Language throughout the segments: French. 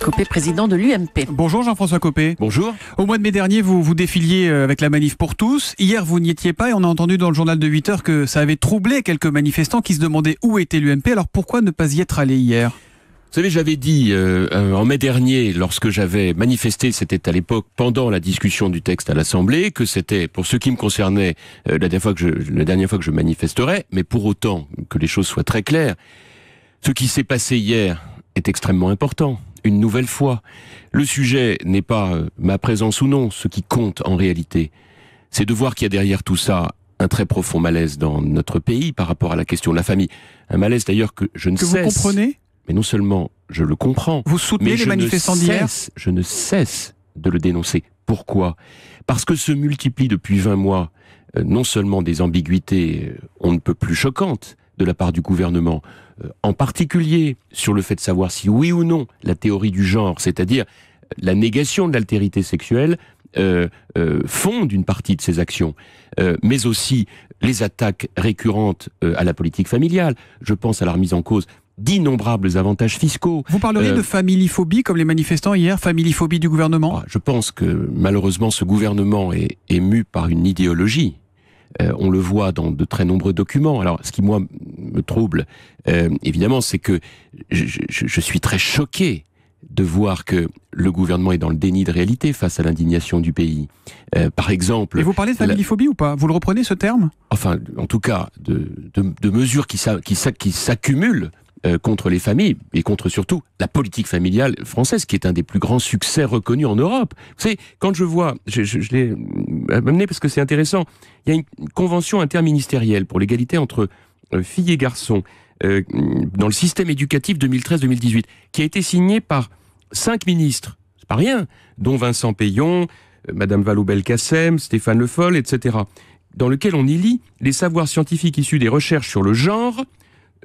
Copé, président de l'UMP. Bonjour Jean-François Copé. Bonjour. Au mois de mai dernier, vous vous défiliez euh, avec la manif pour tous. Hier, vous n'y étiez pas et on a entendu dans le journal de 8 heures que ça avait troublé quelques manifestants qui se demandaient où était l'UMP. Alors pourquoi ne pas y être allé hier vous savez, j'avais dit euh, euh, en mai dernier, lorsque j'avais manifesté, c'était à l'époque pendant la discussion du texte à l'Assemblée, que c'était, pour ce qui me concernait, la, dernière fois que je, la dernière fois que je manifesterais, mais pour autant que les choses soient très claires, ce qui s'est passé hier est extrêmement important. Une nouvelle fois, le sujet n'est pas euh, ma présence ou non, ce qui compte en réalité, c'est de voir qu'il y a derrière tout ça un très profond malaise dans notre pays par rapport à la question de la famille. Un malaise d'ailleurs que je ne que Vous comprenez Mais non seulement je le comprends. Vous soutenez mais les manifestants d'hier Je ne cesse de le dénoncer. Pourquoi Parce que se multiplient depuis 20 mois euh, non seulement des ambiguïtés, euh, on ne peut plus choquantes, de la part du gouvernement, euh, en particulier sur le fait de savoir si oui ou non la théorie du genre, c'est-à-dire la négation de l'altérité sexuelle, euh, euh fonde une partie de ces actions, euh, mais aussi les attaques récurrentes à la politique familiale. Je pense à la remise en cause d'innombrables avantages fiscaux. Vous parleriez de familiphobie, comme les manifestants hier, familiphobie du gouvernement ah, Je pense que malheureusement ce gouvernement est ému par une idéologie euh, on le voit dans de très nombreux documents. Alors, ce qui, moi, me trouble, euh, évidemment, c'est que je, suis très choqué de voir que le gouvernement est dans le déni de réalité face à l'indignation du pays. Euh, par exemple... Et vous parlez de la la... ou pas Vous le reprenez, ce terme Enfin, en tout cas, de, de, de mesures qui s'accumulent contre les familles et contre surtout la politique familiale française, qui est un des plus grands succès reconnus en Europe. Vous savez, quand je vois, je, je, je l'ai euh, parce que c'est intéressant. Il y a une convention interministérielle pour l'égalité entre euh, filles et garçons euh, dans le système éducatif 2013-2018 qui a été signée par cinq ministres, c'est pas rien, dont Vincent Payon, Madame Valou belkacem Stéphane Le Foll, etc. Dans lequel on y lit les savoirs scientifiques issus des recherches sur le genre,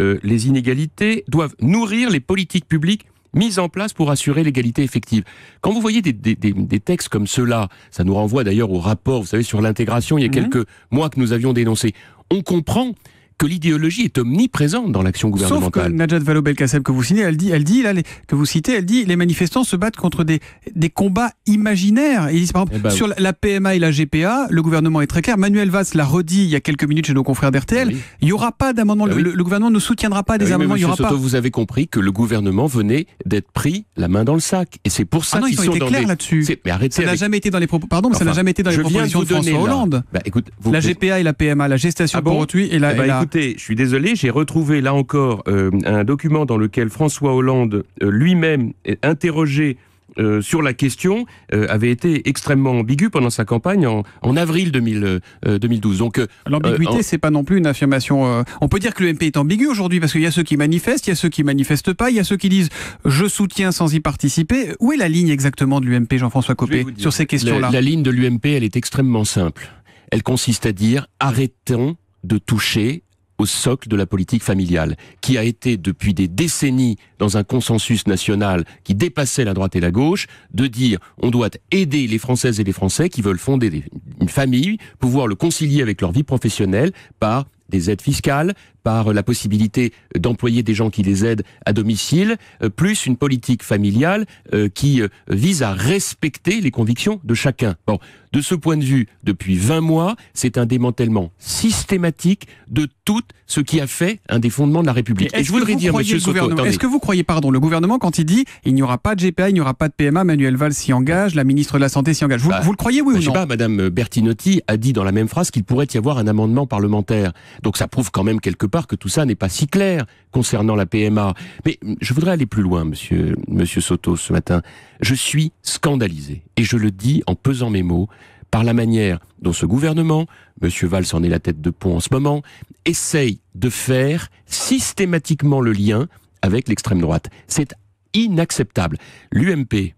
les inégalités doivent nourrir les politiques publiques mise en place pour assurer l'égalité effective. Quand vous voyez des, textes comme ceux-là, ça nous renvoie d'ailleurs au rapport, vous savez, sur l'intégration, il y a mhm. quelques mois que nous avions dénoncé, on comprend que l'idéologie est omniprésente dans l'action gouvernementale. Sauf que Najat Vallaud-Belkacem que vous citez, elle dit, elle dit là, que vous citez, elle dit, les manifestants se battent contre des, des combats imaginaires. Ils eh ben sur la PMA et la GPA, le gouvernement est très clair. Manuel Valls l'a redit il y a quelques minutes chez nos confrères d'RTL. Ah il n'y aura pas d'amendement. Ah le, gouvernement ne soutiendra pas ah des amendements. il y aura pas. Vous avez compris que le gouvernement venait d'être pris la main dans le sac, et c'est pour ça qu'ils sont, clairs des... là-dessus. Mais arrêtez. Ça n'a jamais été dans les propos. Pardon, mais ça n'a jamais été dans les propositions de, François Hollande. Bah, écoute, la GPA et la PMA, la gestation pour autrui et la... Eh ben je suis désolé, j'ai retrouvé là encore euh, un document dans lequel François Hollande euh, lui-même est interrogé euh, sur la question avait été extrêmement ambigu pendant sa campagne en, avril 2012. Donc l'ambiguïté, ce c'est pas non plus une affirmation. on peut dire que le MP est ambigu aujourd'hui parce qu'il y a ceux qui manifestent, il y a ceux qui manifestent pas, il y a ceux qui disent je soutiens sans y participer. Où est la ligne exactement de l'UMP, Jean-François Copé, sur ces questions-là la ligne de l'UMP, elle est extrêmement simple. Elle consiste à dire arrêtons de toucher au socle de la politique familiale, qui a été depuis des décennies dans un consensus national qui dépassait la droite et la gauche, de dire on doit aider les Françaises et les Français qui veulent fonder une famille, pouvoir le concilier avec leur vie professionnelle par des aides fiscales, par euh, la possibilité d'employer des gens qui les aident à domicile, euh, plus une politique familiale euh, qui vise à respecter les convictions de chacun. Bon, de ce point de vue, depuis 20 mois, c'est un démantèlement systématique de tout ce qui a fait un des fondements de la République. Et, je voudrais dire, Monsieur Soto, est-ce que vous croyez, pardon, le gouvernement quand il dit il n'y aura pas de GPA, il n'y aura pas de PMA, Manuel Valls s'y engage, la ministre de la Santé s'y engage, vous, bah, le croyez oui bah, ou non Je sais pas, Madame Bertinotti a dit dans la même phrase qu'il pourrait y avoir un amendement parlementaire. Donc ça prouve quand même quelque part que tout ça n'est pas si clair concernant la PMA. Mais je voudrais aller plus loin, monsieur, Soto, ce matin. Je suis scandalisé, et je le dis en pesant mes mots, par la manière dont ce gouvernement, monsieur Valls en est la tête de pont en ce moment, essaye de faire systématiquement le lien avec l'extrême droite. C'est inacceptable. L'UMP,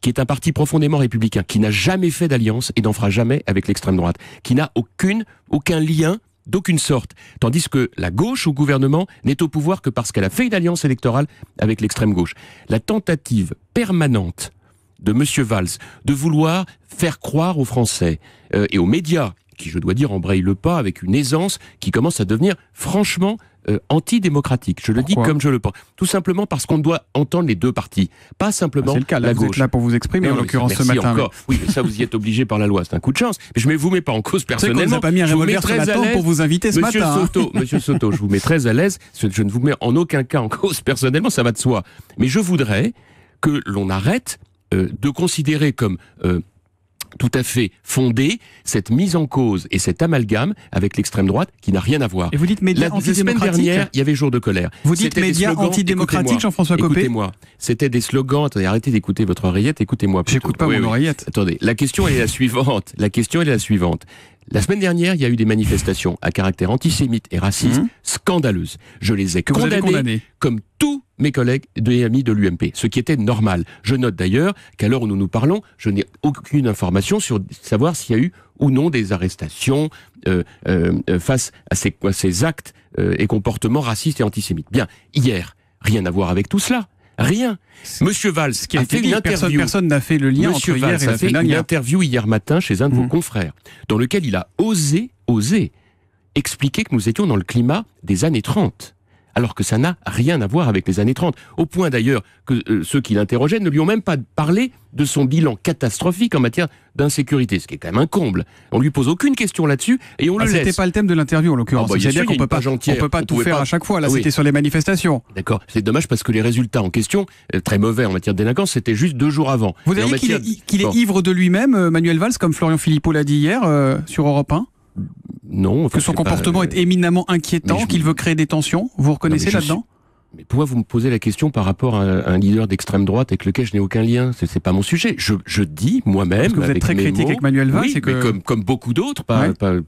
qui est un parti profondément républicain, qui n'a jamais fait d'alliance et n'en fera jamais avec l'extrême droite, qui n'a aucune, aucun lien d'aucune sorte, tandis que la gauche au gouvernement n'est au pouvoir que parce qu'elle a fait une alliance électorale avec l'extrême gauche. La tentative permanente de M. Valls de vouloir faire croire aux Français euh, et aux médias, qui je dois dire embrayent le pas avec une aisance qui commence à devenir franchement euh, antidémocratique. Je le dis comme je le pense. Tout simplement parce qu'on doit entendre les deux parties, pas simplement ah, C'est le cas, la vous gauche. Êtes là pour vous exprimer en l'occurrence ce matin. Encore. Mais... Oui, ça vous y êtes obligé par la loi, c'est un coup de chance. Mais je ne vous mets pas en cause personnellement. Vous, vous pas mis un revolver ce à pour vous inviter ce Monsieur matin. Hein Soto, Monsieur Soto, je vous mets très à l'aise. Je ne vous mets en aucun cas en cause personnellement, ça va de soi. Mais je voudrais que l'on arrête euh, de considérer comme euh, tout à fait fondée, cette mise en cause et cet amalgame avec l'extrême droite qui n'a rien à voir. Et vous dites médias antidémocratiques La semaine dernière, il y avait jour de colère. Vous dites médias antidémocratiques, Jean-François Copé Écoutez-moi, c'était des slogans, attendez, arrêtez d'écouter votre oreillette, écoutez-moi J'écoute pas mon oreillette. Attendez, la question est la suivante. La question est la suivante. La semaine dernière, il y a eu des manifestations à caractère antisémite et raciste mmh. scandaleuses. Je les ai condamnées, comme tous mes collègues et amis de l'UMP, ce qui était normal. Je note d'ailleurs qu'à l'heure où nous nous parlons, je n'ai aucune information sur savoir s'il y a eu ou non des arrestations euh, euh, euh, face à ces, ces actes et comportements racistes et antisémites. Bien, hier, rien à voir avec tout cela. Rien. Monsieur Valls, qui a, fait Personne n'a fait le lien entre hier et interview hier matin chez un de vos mmh. confrères, dans lequel il a osé, osé expliquer que nous étions dans le climat des années 30 alors que ça n'a rien à voir avec les années 30. Au point d'ailleurs que euh, ceux qui l'interrogeaient ne lui ont même pas parlé de son bilan catastrophique en matière d'insécurité, ce qui est quand même un comble. On lui pose aucune question là-dessus et on ah, le laisse. C'était pas le thème de l'interview en l'occurrence. Ah bah, qu'on peut pas, peut pas tout faire à chaque fois. Là, ah c'était sur les manifestations. D'accord. C'est dommage parce que les résultats en question, euh, très mauvais en matière de délinquance, c'était juste deux jours avant. Vous avez dit qu'il est, ivre de lui-même, euh, Manuel Valls, comme Florian Philippot l'a dit hier sur Europe 1 non. Que son comportement euh, est éminemment inquiétant, qu'il veut créer des tensions Vous reconnaissez là-dedans mais pourquoi vous me posez la question par rapport à un leader d'extrême droite avec lequel je n'ai aucun lien C'est pas mon sujet. Je, dis moi-même. Vous êtes très critique avec Manuel Valls, comme, beaucoup d'autres,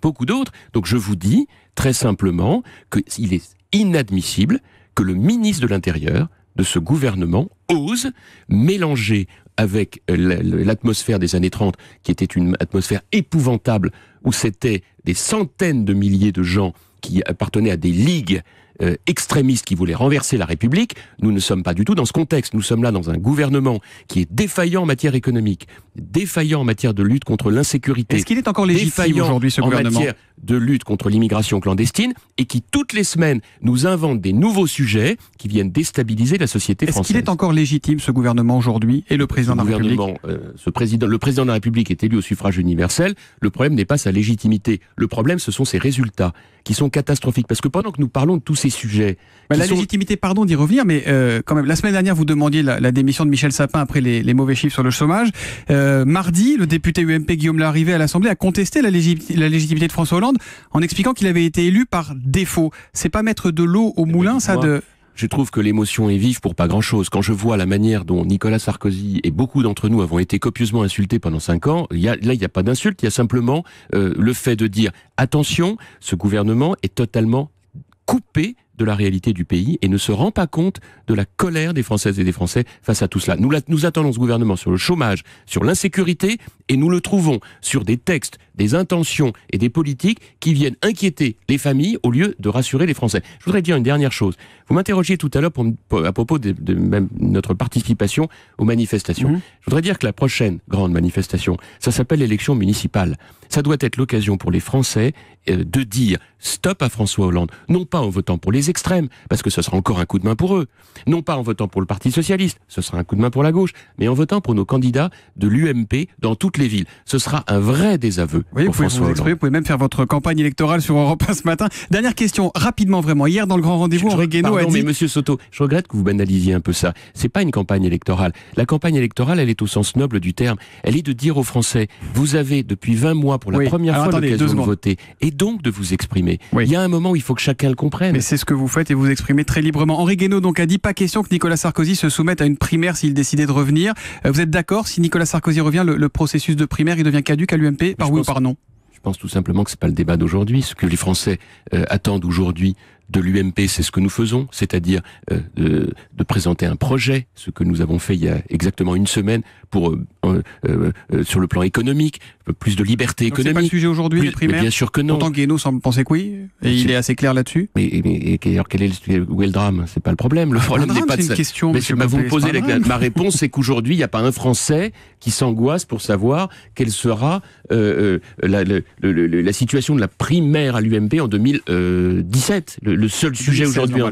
beaucoup d'autres. Donc je vous dis très simplement qu'il est inadmissible que le ministre de l'Intérieur de ce gouvernement ose mélanger avec euh, l'atmosphère des années 30, qui était une atmosphère épouvantable, où c'était des centaines de milliers de gens qui appartenaient à des ligues euh, extrémistes qui voulaient renverser la République. Nous ne sommes pas du tout dans ce contexte. Nous sommes là dans un gouvernement qui est défaillant en matière économique, défaillant en matière de lutte contre l'insécurité. Est-ce qu'il est encore légitime aujourd'hui ce gouvernement en matière de lutte contre l'immigration clandestine et qui toutes les semaines nous invente des nouveaux sujets qui viennent déstabiliser la société française. Est-ce qu'il est encore légitime ce gouvernement aujourd'hui et le président de la République euh, ce président, Le président de la République est élu au suffrage universel. Le problème n'est pas sa légitimité. Le problème, ce sont ses résultats qui sont catastrophiques. Parce que pendant que nous parlons de tous ces sujets. Bah, la légitimité, pardon d'y revenir, mais euh, quand même, la semaine dernière, vous demandiez la, démission de Michel Sapin après les, mauvais chiffres sur le chômage. Euh, mardi, le député UMP Guillaume Larrivé à l'Assemblée a contesté la, légitimité, de François Hollande en expliquant qu'il avait été élu par défaut. C'est pas mettre de l'eau au eh ben, moulin, ça de je trouve que l'émotion est vive pour pas grand chose. Quand je vois la manière dont Nicolas Sarkozy et beaucoup d'entre nous avons été copieusement insultés pendant cinq ans, là il n'y a pas d'insulte, il y a simplement euh, le fait de dire attention, ce gouvernement est totalement coupé de la réalité du pays et ne se rend pas compte de la colère des Françaises et des Français face à tout cela. Nous, attendons ce gouvernement sur le chômage, sur l'insécurité, et nous le trouvons sur des textes, des intentions et des politiques qui viennent inquiéter les familles au lieu de rassurer les Français. Je voudrais dire une dernière chose. Vous m'interrogiez tout à l'heure à propos de, même notre participation aux manifestations. Mmh. Je voudrais dire que la prochaine grande manifestation, ça s'appelle l'élection municipale ça doit être l'occasion pour les Français euh, de dire stop à François Hollande, non pas en votant pour les extrêmes, parce que ce sera encore un coup de main pour eux, non pas en votant pour le Parti socialiste, ce sera un coup de main pour la gauche, mais en votant pour nos candidats de l'UMP dans toutes les villes. Ce sera un vrai désaveu. vous, vous pouvez même faire votre campagne électorale sur Europe 1 ce matin. Dernière question, rapidement vraiment. Hier dans le Grand Rendez-vous, Henri Guénaud a dit... mais Monsieur Soto, je regrette que vous banalisiez un peu ça. C'est pas une campagne électorale. La campagne électorale, elle est au sens noble du terme. Elle est de dire aux Français, vous avez depuis 20 mois pour la première fois l'occasion de voter et donc de vous exprimer. Il y a un moment où il faut que chacun le comprenne. Mais c'est ce que vous faites et vous exprimez très librement. Henri Guénaud donc a dit pas question que Nicolas Sarkozy se soumette à une primaire s'il décidait de revenir. Euh, vous êtes d'accord si Nicolas Sarkozy revient, le, processus de primaire il devient caduque à l'UMP par oui ou par non je pense tout simplement que c'est pas le débat d'aujourd'hui. Ce que les Français euh, attendent aujourd'hui de l'UMP, c'est ce que nous faisons, c'est-à-dire euh, de, présenter un projet, ce que nous avons fait il y a exactement une semaine pour euh, euh, sur le plan économique, plus de liberté économique. C'est pas le sujet aujourd'hui les primaires. Bien sûr que non. Pourtant Guénaud semble penser que oui, et il est assez clair là-dessus. Mais, alors quel est le, où est le drame C'est pas le problème. Le ah, problème n'est pas de une question. Mais vous me posez ma réponse, c'est qu'aujourd'hui il n'y a pas un Français qui s'angoisse pour savoir quelle sera euh, la, situation de la primaire à l'UMP en 2017. Le, seul sujet aujourd'hui.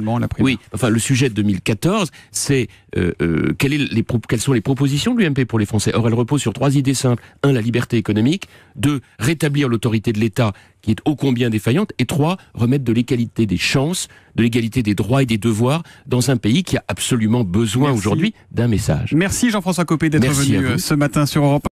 Oui, enfin le sujet de 2014, c'est euh, euh, quelles, sont les propositions de l'UMP pour les Français Or, elles repose sur trois idées simples. Un, la liberté économique. Deux, rétablir l'autorité de l'État qui est ô combien défaillante. Et trois, remettre de l'égalité des chances, de l'égalité des droits et des devoirs dans un pays qui a absolument besoin aujourd'hui d'un message. Merci Jean-François Copé d'être venu euh, ce matin sur Europe.